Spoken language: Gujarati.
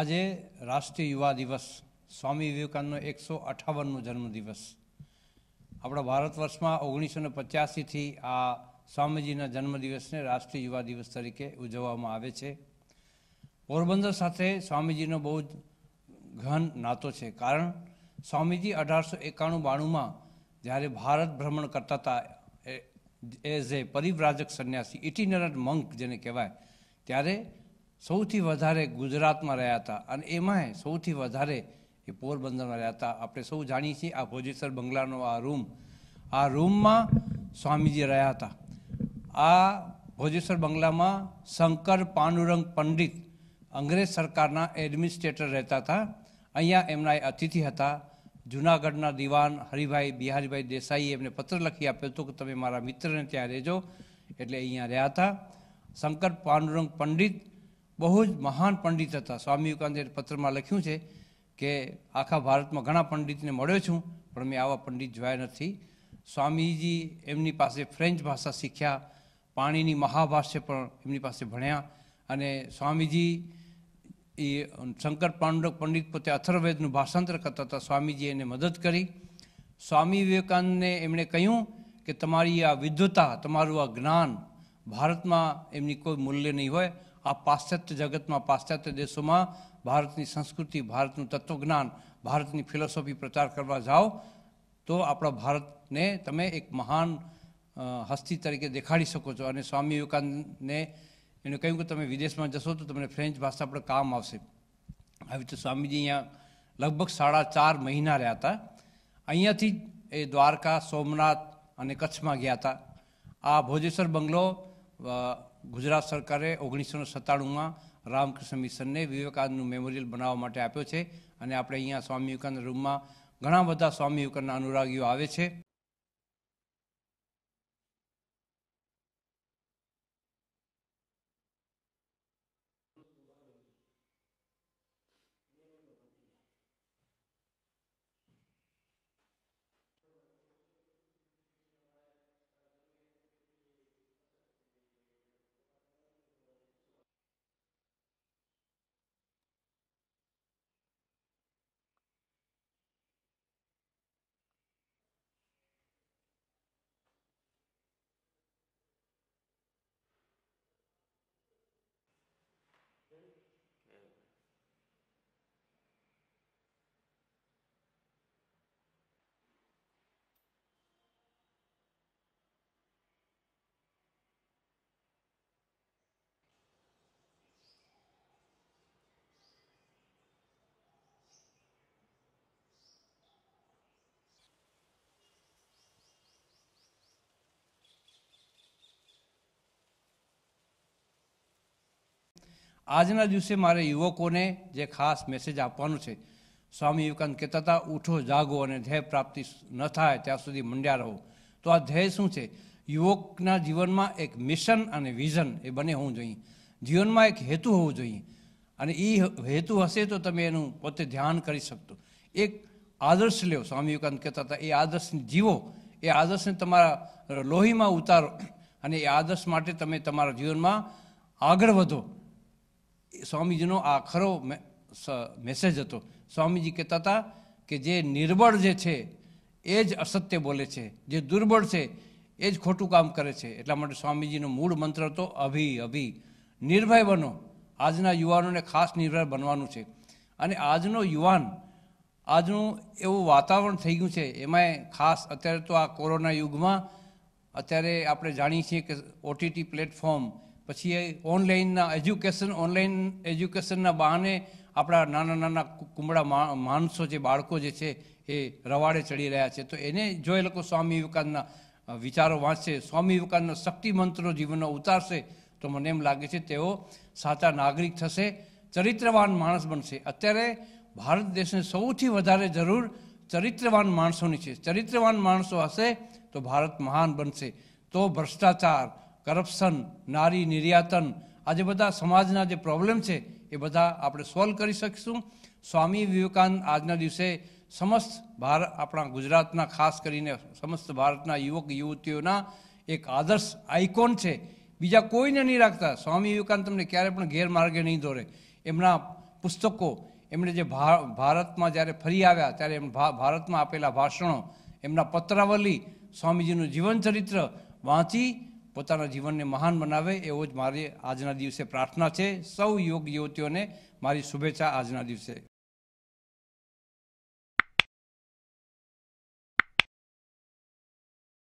આજે રાષ્ટ્રીય યુવા દિવસ સ્વામી વિવેકાનંદનો એકસો અઠાવનનો જન્મદિવસ આપણા ભારત વર્ષમાં ઓગણીસો ને પચાસીથી આ સ્વામીજીના જન્મદિવસને રાષ્ટ્રીય યુવા દિવસ તરીકે ઉજવવામાં આવે છે પોરબંદર સાથે સ્વામીજીનો બહુ જ ઘન નાતો છે કારણ સ્વામીજી અઢારસો એકાણું બાણુંમાં જ્યારે ભારત ભ્રમણ કરતા હતા એઝ એ પરિવ્રાજક સંન્યાસી ઇટિનરન્ટ મંક જેને કહેવાય ત્યારે સૌથી વધારે ગુજરાતમાં રહ્યા હતા અને એમાંય સૌથી વધારે એ પોરબંદરમાં રહ્યા હતા આપણે સૌ જાણીએ છીએ આ ભોજેસર બંગલાનો આ રૂમ આ રૂમમાં સ્વામીજી રહ્યા હતા આ ભોજેસર બંગલામાં શંકર પાંડુરંગ પંડિત અંગ્રેજ સરકારના એડમિનિસ્ટ્રેટર રહેતા હતા અહીંયા એમના અતિથિ હતા જુનાગઢના દિવાન હરિભાઈ બિહારીભાઈ દેસાઈએ એમને પત્ર લખી આપ્યો હતો કે તમે મારા મિત્રને ત્યાં રહેજો એટલે અહીંયા રહ્યા હતા શંકર પાંડુરંગ પંડિત બહુ જ મહાન પંડિત હતા સ્વામી વિવેકાનંદે પત્રમાં લખ્યું છે કે આખા ભારતમાં ઘણા પંડિતને મળ્યો છું પણ મેં આવા પંડિત જોયા નથી સ્વામીજી એમની પાસે ફ્રેન્ચ ભાષા શીખ્યા પાણીની મહાભાષ્ય પણ એમની પાસે ભણ્યા અને સ્વામીજી એ શંકર પાંડવ પંડિત પોતે અથર્વેદનું ભાષાંતર કરતા હતા સ્વામીજી એને મદદ કરી સ્વામી વિવેકાનંદને એમણે કહ્યું કે તમારી આ વિદ્વતા તમારું આ જ્ઞાન ભારતમાં એમની કોઈ મૂલ્ય નહીં હોય આ પાશ્ચાત્ય જગતમાં પાશ્ચાત્ય દેશોમાં ભારતની સંસ્કૃતિ ભારતનું તત્વજ્ઞાન ભારતની ફિલોસોફી પ્રચાર કરવા જાઓ તો આપણા ભારતને તમે એક મહાન હસ્તી તરીકે દેખાડી શકો છો અને સ્વામી વિવેકાનંદને એણે કહ્યું કે તમે વિદેશમાં જશો તો તમને ફ્રેન્ચ ભાષા આપણે કામ આવશે આવી રીતે સ્વામીજી અહીંયા લગભગ સાડા ચાર મહિના રહ્યા હતા અહીંયાથી એ દ્વારકા સોમનાથ અને કચ્છમાં ગયા હતા આ ભોજેશ્વર બંગલો ગુજરાત સરકારે ઓગણીસો સત્તાણુંમાં રામકૃષ્ણ મિશનને વિવેકાનંદનું મેમોરિયલ બનાવવા માટે આપ્યો છે અને આપણે અહીંયા સ્વામી વિવેકાનંદ રૂમમાં ઘણા બધા સ્વામી વિવેકાનંદના અનુરાગીઓ આવે છે આજના દિવસે મારે યુવકોને જે ખાસ મેસેજ આપવાનો છે સ્વામી વિવેકાનંદ કહેતા હતા ઉઠો જાગો અને ધ્યેય પ્રાપ્તિ ન થાય ત્યાં સુધી મંડ્યા રહો તો આ ધ્યેય શું છે યુવકના જીવનમાં એક મિશન અને વિઝન એ બંને હોવું જોઈએ જીવનમાં એક હેતુ હોવો જોઈએ અને એ હેતુ હશે તો તમે એનું પોતે ધ્યાન કરી શકતો એક આદર્શ લ્યો સ્વામી વિવેકાનંદ કહેતા હતા એ આદર્શને જીવો એ આદર્શને તમારા લોહીમાં ઉતારો અને એ આદર્શ માટે તમે તમારા જીવનમાં આગળ વધો સ્વામીજીનો આ ખરો મેસેજ હતો સ્વામીજી કહેતા હતા કે જે નિર્બળ જે છે એ જ અસત્ય બોલે છે જે દુર્બળ છે એ જ ખોટું કામ કરે છે એટલા માટે સ્વામીજીનો મૂળ મંત્ર હતો અભિ અભિ નિર્ભય બનો આજના યુવાનોને ખાસ નિર્ભય બનવાનું છે અને આજનો યુવાન આજનું એવું વાતાવરણ થઈ ગયું છે એમાંય ખાસ અત્યારે તો આ કોરોના યુગમાં અત્યારે આપણે જાણીએ છીએ કે ઓટીટી પ્લેટફોર્મ પછી એ ઓનલાઈનના એજ્યુકેશન ઓનલાઈન એજ્યુકેશનના બહાને આપણા નાના નાના કુમળા માણસો જે બાળકો જે છે એ રવાડે ચડી રહ્યા છે તો એને જો એ લોકો સ્વામી વિવેકાનંદના વિચારો વાંચશે સ્વામી વિવેકાનંદના શક્તિ મંત્રો જીવનમાં ઉતારશે તો મને એમ લાગે છે તેઓ સાચા નાગરિક થશે ચરિત્રવાન માણસ બનશે અત્યારે ભારત દેશને સૌથી વધારે જરૂર ચરિત્રવાન માણસોની છે ચરિત્રવાન માણસો હશે તો ભારત મહાન બનશે તો ભ્રષ્ટાચાર કરપ્શન નારી નિર્યાતન આ જે બધા સમાજના જે પ્રોબ્લેમ છે એ બધા આપણે સોલ્વ કરી શકીશું સ્વામી વિવેકાનંદ આજના દિવસે સમસ્ત ભારત આપણા ગુજરાતના ખાસ કરીને સમસ્ત ભારતના યુવક યુવતીઓના એક આદર્શ આઇકોન છે બીજા કોઈને નહીં રાખતા સ્વામી વિવેકાનંદ તમને ક્યારે પણ ગેરમાર્ગે નહીં દોરે એમના પુસ્તકો એમણે જે ભારતમાં જ્યારે ફરી આવ્યા ત્યારે એમ ભારતમાં આપેલા ભાષણો એમના પત્રાવલી સ્વામીજીનું જીવનચરિત્ર વાંચી પોતાના જીવનને મહાન બનાવે એવો જ મારી આજના દિવસે પ્રાર્થના છે સૌ યોગ યુવતીઓને મારી શુભેચ્છા આજના દિવસે